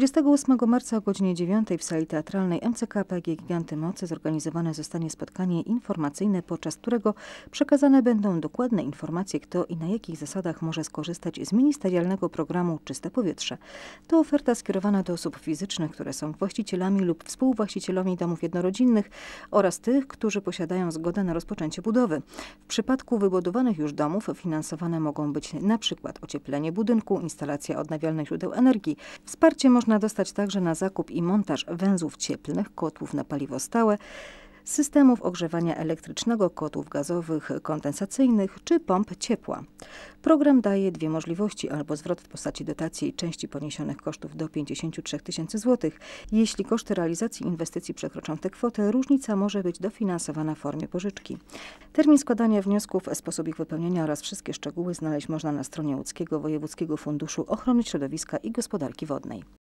28 marca o godzinie 9 w sali teatralnej MCK PG Giganty Mocy zorganizowane zostanie spotkanie informacyjne, podczas którego przekazane będą dokładne informacje, kto i na jakich zasadach może skorzystać z ministerialnego programu Czyste Powietrze. To oferta skierowana do osób fizycznych, które są właścicielami lub współwłaścicielami domów jednorodzinnych oraz tych, którzy posiadają zgodę na rozpoczęcie budowy. W przypadku wybudowanych już domów finansowane mogą być np. ocieplenie budynku, instalacja odnawialnych źródeł energii. Wsparcie można można dostać także na zakup i montaż węzłów cieplnych, kotłów na paliwo stałe, systemów ogrzewania elektrycznego, kotłów gazowych kondensacyjnych czy pomp ciepła. Program daje dwie możliwości albo zwrot w postaci dotacji i części poniesionych kosztów do 53 tysięcy złotych. Jeśli koszty realizacji inwestycji przekroczą tę kwotę, różnica może być dofinansowana w formie pożyczki. Termin składania wniosków, sposób ich wypełnienia oraz wszystkie szczegóły znaleźć można na stronie Łódzkiego Wojewódzkiego Funduszu Ochrony Środowiska i Gospodarki Wodnej.